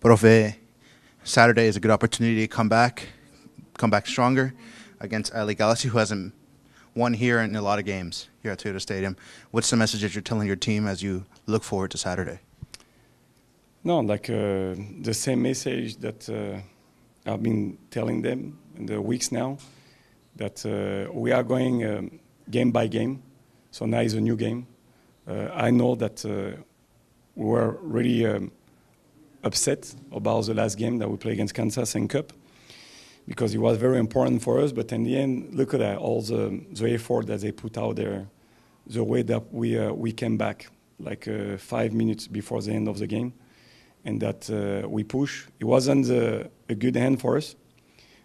Profe, Saturday is a good opportunity to come back, come back stronger against Ali Galaxy, who hasn't won here in a lot of games here at Toyota Stadium. What's the message that you're telling your team as you look forward to Saturday? No, like uh, the same message that uh, I've been telling them in the weeks now that uh, we are going um, game by game. So now is a new game. Uh, I know that uh, we are really um, upset about the last game that we played against Kansas and Cup because it was very important for us. But in the end, look at that, all the, the effort that they put out there, the way that we, uh, we came back, like uh, five minutes before the end of the game, and that uh, we push. It wasn't a good hand for us,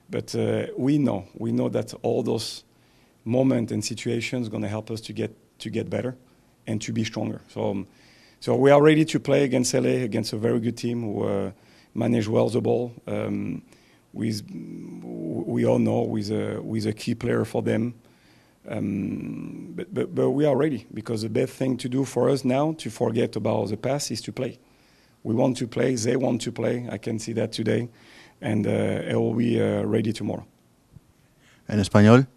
but uh, we know. We know that all those moments and situations going to help us to get, to get better and to be stronger. So um, so we are ready to play against LA, against a very good team who uh, manage well the ball. Um, with we all know with a with a key player for them. Um, but, but, but we are ready because the best thing to do for us now to forget about the past is to play. We want to play. They want to play. I can see that today, and uh, will be uh, ready tomorrow. En español,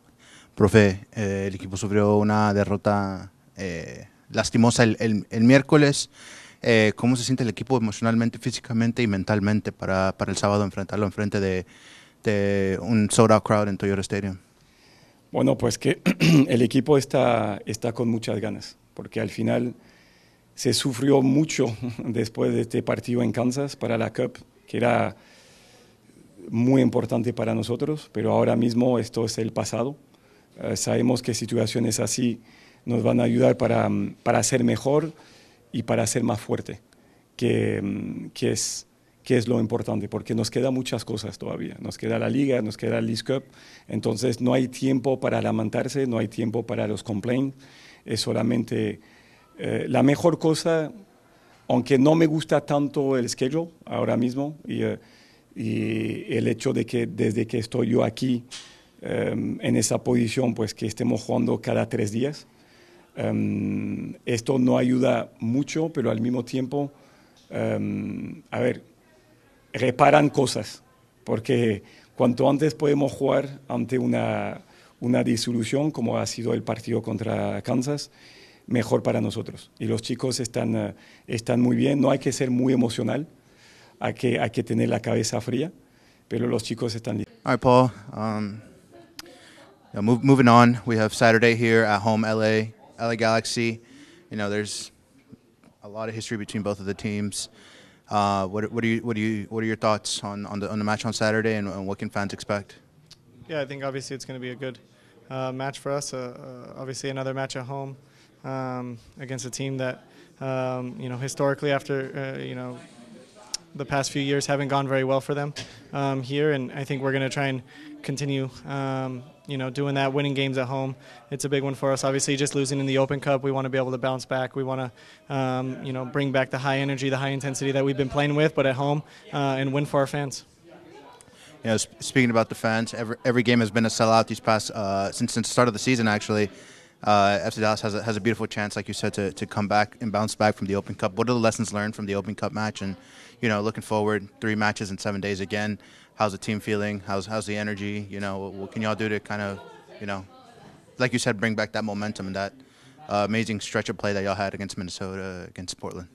profe, eh, el equipo sufrió una derrota. Eh, lastimosa el, miércoles. Eh, ¿Cómo se siente el equipo emocionalmente, físicamente y mentalmente para, para el sábado enfrentarlo enfrente de, de un sold out crowd en Toyota Stadium? Bueno, pues que el equipo está, está con muchas ganas, porque al final se sufrió mucho después de este partido en Kansas para la Cup, que era muy importante para nosotros, pero ahora mismo esto es el pasado. Eh, sabemos que situaciones así nos van a ayudar para, mm, para ser mejor y para ser más fuerte, que, mm, es, lo importante, porque nos quedan muchas cosas todavía. Nos queda la liga, nos queda el League Cup, entonces no hay tiempo para lamentarse, no hay tiempo para los complaints, es solamente eh, la mejor cosa, aunque no me gusta tanto el schedule ahora mismo y, eh, el hecho de que desde que estoy yo aquí, em, en esa posición, pues que estemos jugando cada tres días, Em, esto no ayuda mucho, pero al mismo tiempo, em, a ver, reparan cosas, porque cuanto antes podemos jugar ante una, una disolución, como ha sido el partido contra Kansas, mejor para nosotros. Y los chicos están, eh, están muy bien, no hay que ser muy emocional, hay que, hay que tener la cabeza fría, pero los chicos están listos. Paul. Um, moving on, we have Saturday here at home, LA. LA Galaxy. You know, there's a lot of history between both of the teams. Uh, what, what, are you, what, are you, what are your thoughts on, on, the, on the match on Saturday and, and what can fans expect? Yeah, I think obviously it's going to be a good uh, match for us. Uh, uh, obviously, another match at home um, against a team that, um, you know, historically after, uh, you know, the past few years haven't gone very well for them um, here, and I think we're going to try and continue, um, you know, doing that, winning games at home. It's a big one for us. Obviously, just losing in the Open Cup, we want to be able to bounce back. We want to, um, you know, bring back the high energy, the high intensity that we've been playing with, but at home uh, and win for our fans. You know, speaking about the fans, every, every game has been a sellout these past uh, since since the start of the season actually. Uh, FC Dallas has a, has a beautiful chance, like you said, to, to come back and bounce back from the Open Cup. What are the lessons learned from the Open Cup match? And, you know, looking forward, three matches in seven days again. How's the team feeling? How's, how's the energy? You know, what can y'all do to kind of, you know, like you said, bring back that momentum and that uh, amazing stretch of play that y'all had against Minnesota, against Portland?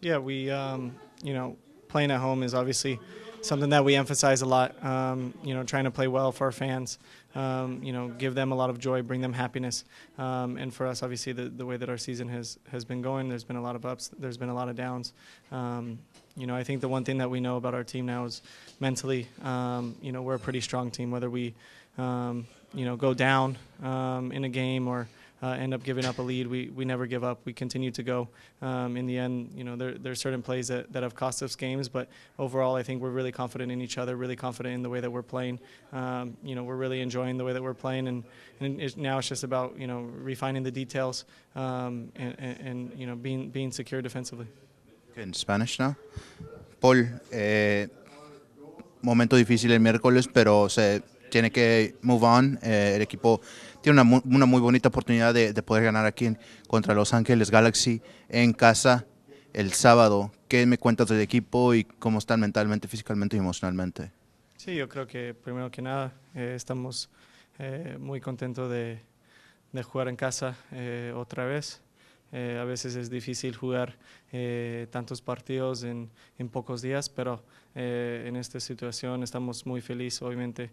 Yeah, we, um, you know, playing at home is obviously – something that we emphasize a lot. Um, you know, trying to play well for our fans. Um, you know, give them a lot of joy, bring them happiness. Um, and for us, obviously, the, the way that our season has has been going, there's been a lot of ups, there's been a lot of downs. Um, you know, I think the one thing that we know about our team now is mentally. Um, you know, we're a pretty strong team. Whether we, um, you know, go down in a game or uh, end up giving up a lead, we, we never give up. We continue to go. Um, in the end, you know, there, there are certain plays that, that have cost us games, but overall, I think we're really confident in each other, really confident in the way that we're playing. Um, you know, we're really enjoying the way that we're playing, and, and now it's just about, you know, refining the details um, and, and, and, you know, being, being secure defensively. in Spanish now. Paul, eh, momento difícil el miércoles, pero se tiene que move on. Eh, el equipo tiene una, muy bonita oportunidad de, poder ganar aquí contra Los Ángeles Galaxy en casa el sábado. ¿Qué me cuentas del equipo y cómo están mentalmente, físicamente y emocionalmente? Sí, yo creo que primero que nada eh, estamos eh, muy contentos de, jugar en casa otra vez. Eh, a veces es difícil jugar eh, tantos partidos en, en, pocos días, pero eh, en esta situación estamos muy felices, obviamente,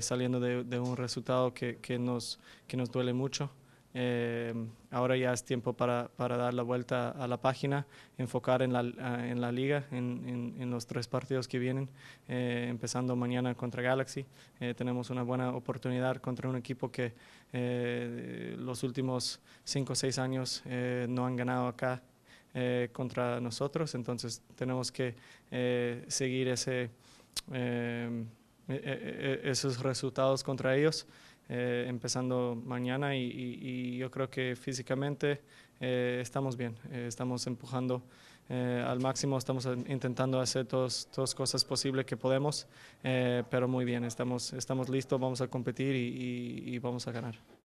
saliendo de, de, un resultado que, que, nos, que nos duele mucho. Em, ahora ya es tiempo para, para, dar la vuelta a la página, enfocar en la, en la liga, en, en, los tres partidos que vienen, eh, empezando mañana contra Galaxy. Eh, tenemos una buena oportunidad contra un equipo que eh, los últimos cinco o seis años no han ganado acá contra nosotros, entonces tenemos que seguir ese, em, e, e, e, esos resultados contra ellos. Eh, empezando mañana y, yo creo que físicamente eh, estamos bien, eh, estamos empujando al máximo, estamos intentando hacer todas las cosas posibles que podemos, pero muy bien, estamos, listos, vamos a competir y vamos a ganar.